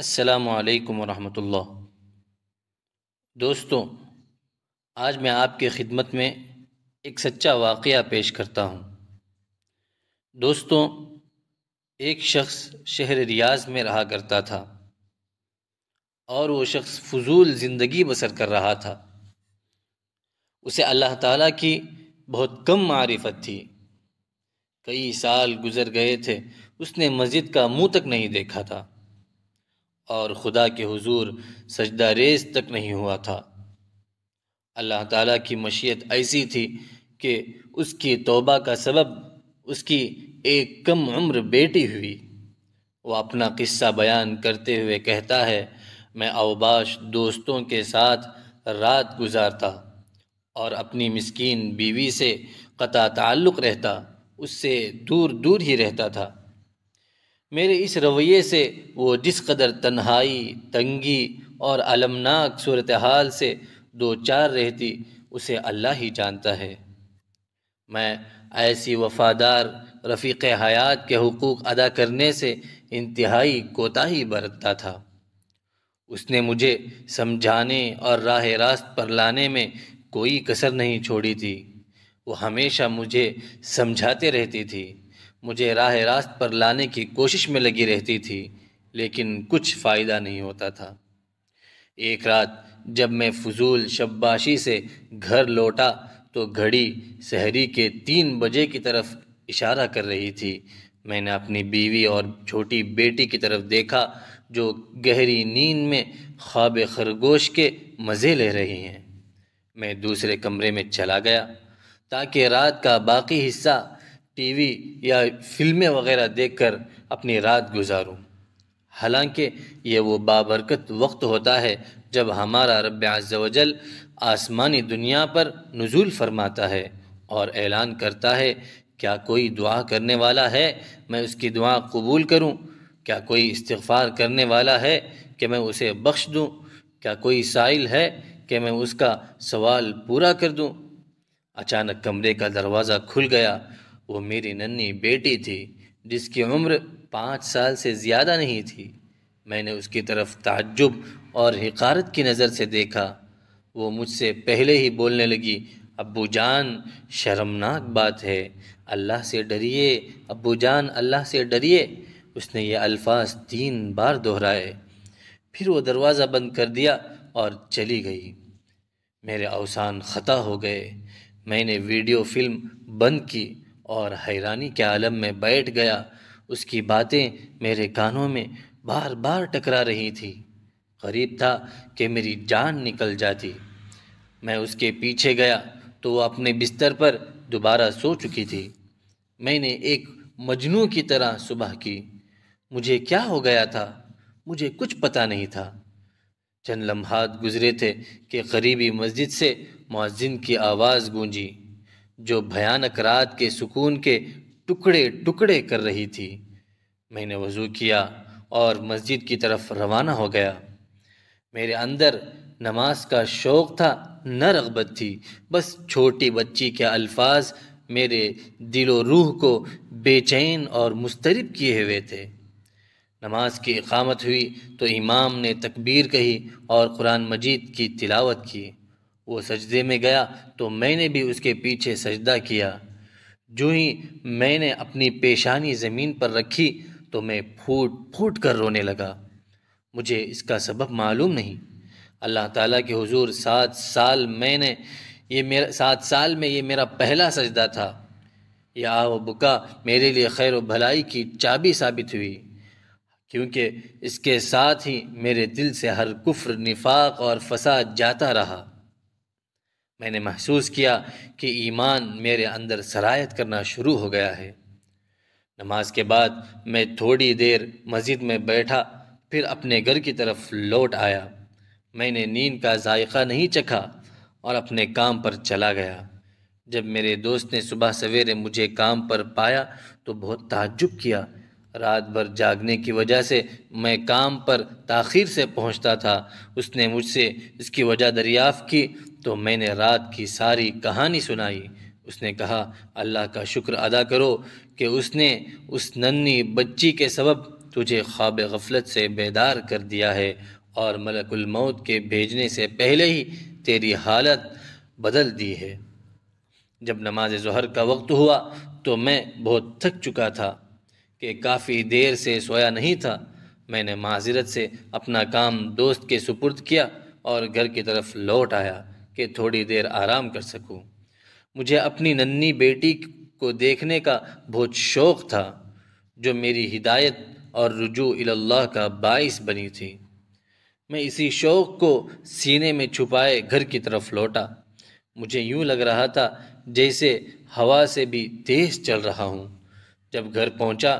असलकम वरहमल दोस्तों आज मैं आपकी ख़िदमत में एक सच्चा वाक़ पेश करता हूँ दोस्तों एक शख्स शहर रियाज में रहा करता था और वो शख्स फजूल ज़िंदगी बसर कर रहा था उसे अल्लाह ताला की बहुत कम मारिफत थी कई साल गुज़र गए थे उसने मस्जिद का मुंह तक नहीं देखा था और ख़ुदा के हुजूर सजदा रेज तक नहीं हुआ था अल्लाह ताला की मशीयत ऐसी थी कि उसकी तोबा का सबब उसकी एक कम उम्र बेटी हुई वो अपना किस्सा बयान करते हुए कहता है मैं अवबाश दोस्तों के साथ रात गुजारता और अपनी मिस्कीन बीवी से कता ताल्लुक़ रहता उससे दूर दूर ही रहता था मेरे इस रवैये से वो जिस कदर तन्हाई तंगी और अलमनाक सूरत हाल से दो चार रहती उसे अल्लाह ही जानता है मैं ऐसी वफादार रफ़ीक हयात के हकूक़ अदा करने से इंतहाई कोताही बरतता था उसने मुझे समझाने और राह रास्त पर लाने में कोई कसर नहीं छोड़ी थी वो हमेशा मुझे समझाते रहती थी मुझे राह रास्त पर लाने की कोशिश में लगी रहती थी लेकिन कुछ फ़ायदा नहीं होता था एक रात जब मैं फजूल शब्बाशी से घर लौटा तो घड़ी शहरी के तीन बजे की तरफ इशारा कर रही थी मैंने अपनी बीवी और छोटी बेटी की तरफ देखा जो गहरी नींद में ख्वाब खरगोश के मज़े ले रही हैं मैं दूसरे कमरे में चला गया ताकि रात का बाकी हिस्सा टीवी या फिल्में वगैरह देखकर अपनी रात गुजारूं हालांकि ये वो बाबरकत वक्त होता है जब हमारा रब अज़ल आसमानी दुनिया पर नज़ुल फरमाता है और ऐलान करता है क्या कोई दुआ करने वाला है मैं उसकी दुआ कबूल करूं? क्या कोई इस्तफ़ार करने वाला है कि मैं उसे बख्श दूं? क्या कोई साइल है कि मैं उसका सवाल पूरा कर दूं? अचानक कमरे का दरवाज़ा खुल गया वो मेरी नन्ही बेटी थी जिसकी उम्र पाँच साल से ज़्यादा नहीं थी मैंने उसकी तरफ ताज्जुब और हकारत की नज़र से देखा वो मुझसे पहले ही बोलने लगी अबू जान शर्मनाक बात है अल्लाह से डरिए अबू जान अल्लाह से डरिए उसने ये अल्फाज तीन बार दोहराए फिर वो दरवाज़ा बंद कर दिया और चली गई मेरे अवसान ख़ता हो गए मैंने वीडियो फिल्म बंद की और हैरानी के आलम में बैठ गया उसकी बातें मेरे कानों में बार बार टकरा रही थी करीब था कि मेरी जान निकल जाती मैं उसके पीछे गया तो वह अपने बिस्तर पर दोबारा सो चुकी थी मैंने एक मजनू की तरह सुबह की मुझे क्या हो गया था मुझे कुछ पता नहीं था चंद लम्हात गुजरे थे कि करीबी मस्जिद से मौजिन की आवाज़ गूंजी जो भयानक रात के सुकून के टुकड़े टुकड़े कर रही थी मैंने वज़ू किया और मस्जिद की तरफ रवाना हो गया मेरे अंदर नमाज का शौक़ था न रगबत थी बस छोटी बच्ची के अल्फाज मेरे दिलो रूह को बेचैन और मुस्तरब किए हुए थे नमाज की इकामत हुई तो इमाम ने तकबीर कही और कुरान मजीद की तिलावत की वो सजदे में गया तो मैंने भी उसके पीछे सजदा किया जो ही मैंने अपनी पेशानी ज़मीन पर रखी तो मैं फूट फूट कर रोने लगा मुझे इसका सबब मालूम नहीं अल्लाह ताला के हुजूर सात साल मैंने ये मेरा सात साल में ये मेरा पहला सजदा था यह आ बुका मेरे लिए खैर व भलाई की चाबी साबित हुई क्योंकि इसके साथ ही मेरे दिल से हर कुफ्र निफाक और फसाद जाता रहा मैंने महसूस किया कि ईमान मेरे अंदर सरायत करना शुरू हो गया है नमाज के बाद मैं थोड़ी देर मस्जिद में बैठा फिर अपने घर की तरफ लौट आया मैंने नींद का जायका नहीं चखा और अपने काम पर चला गया जब मेरे दोस्त ने सुबह सवेरे मुझे काम पर पाया तो बहुत ताज्जुब किया रात भर जागने की वजह से मैं काम पर ताखिर से पहुंचता था उसने मुझसे इसकी वजह दरियाफ़ की तो मैंने रात की सारी कहानी सुनाई उसने कहा अल्लाह का शुक्र अदा करो कि उसने उस नन्नी बच्ची के सबब तुझे ख्वाब गफलत से बेदार कर दिया है और मलकुल मौत के भेजने से पहले ही तेरी हालत बदल दी है जब नमाज जहर का वक्त हुआ तो मैं बहुत थक चुका था कि काफ़ी देर से सोया नहीं था मैंने माजरत से अपना काम दोस्त के सुपुर्द किया और घर की तरफ लौट आया कि थोड़ी देर आराम कर सकूं। मुझे अपनी नन्ही बेटी को देखने का बहुत शौक़ था जो मेरी हिदायत और रुजू इल्लाह का बाइस बनी थी मैं इसी शौक़ को सीने में छुपाए घर की तरफ लौटा मुझे यूं लग रहा था जैसे हवा से भी तेज़ चल रहा हूं जब घर पहुंचा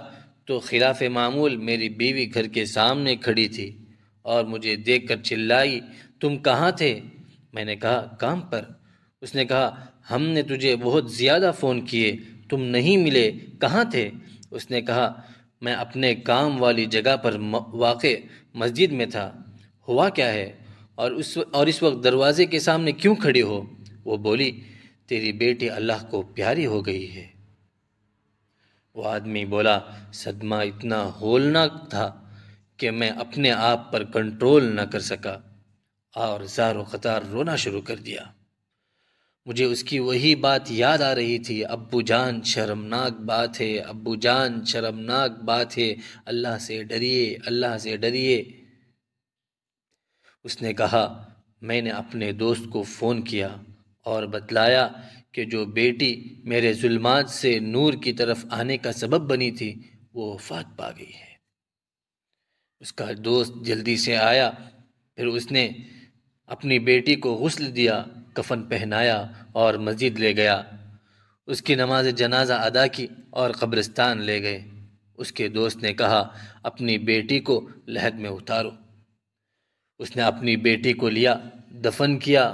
तो खिलाफ मामूल मेरी बीवी घर के सामने खड़ी थी और मुझे देखकर चिल्लाई तुम कहाँ थे मैंने कहा काम पर उसने कहा हमने तुझे बहुत ज़्यादा फ़ोन किए तुम नहीं मिले कहाँ थे उसने कहा मैं अपने काम वाली जगह पर वाक़ मस्जिद में था हुआ क्या है और उस और इस वक्त दरवाज़े के सामने क्यों खड़ी हो वो बोली तेरी बेटी अल्लाह को प्यारी हो गई है वो आदमी बोला सदमा इतना होलनाक था कि मैं अपने आप पर कंट्रोल न कर सका और ज़ार क़तार रोना शुरू कर दिया मुझे उसकी वही बात याद आ रही थी अब्बू जान शर्मनाक बात है अब्बू जान शर्मनाक बात है अल्लाह से डरिए अल्लाह से डरिए उसने कहा मैंने अपने दोस्त को फ़ोन किया और बतलाया कि जो बेटी मेरे जुल्मात से नूर की तरफ आने का सबब बनी थी वो वफात पा गई है उसका दोस्त जल्दी से आया फिर उसने अपनी बेटी को गसल दिया कफन पहनाया और मस्जिद ले गया उसकी नमाज जनाजा अदा की और कब्रिस्तान ले गए उसके दोस्त ने कहा अपनी बेटी को लहद में उतारो उसने अपनी बेटी को लिया दफन किया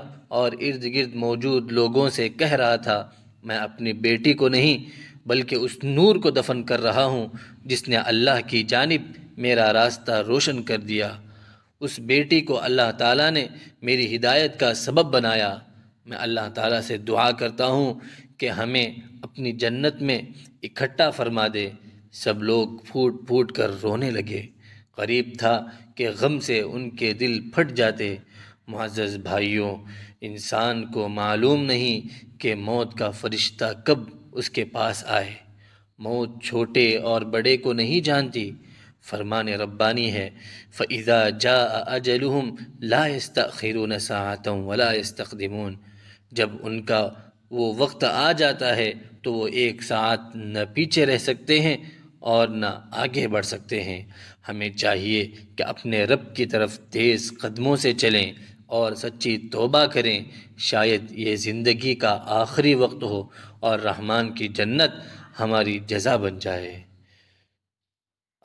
और इर्द गिर्द मौजूद लोगों से कह रहा था मैं अपनी बेटी को नहीं बल्कि उस नूर को दफन कर रहा हूँ जिसने अल्लाह की जानब मेरा रास्ता रोशन कर दिया उस बेटी को अल्लाह ताला ने मेरी हिदायत का सबब बनाया मैं अल्लाह ताला से दुआ करता हूँ कि हमें अपनी जन्नत में इकट्ठा फरमा दे सब लोग फूट फूट कर रोने लगे करीब था कि गम से उनके दिल फट जाते मुआज़ भाइयों इंसान को मालूम नहीं कि मौत का फरिश्ता कब उसके पास आए मौत छोटे और बड़े को नहीं जानती फरमान रब्बानी है फ़ैज़ा जा अजलहम लास्तरून सातम वलास्तमून जब उनका वो वक्त आ जाता है तो वो एक साथ न पीछे रह सकते हैं और न आगे बढ़ सकते हैं हमें चाहिए कि अपने रब की तरफ तेज़ कदमों से चलें और सच्ची तोबा करें शायद ये ज़िंदगी का आखिरी वक्त हो और रहमान की जन्नत हमारी जजा बन जाए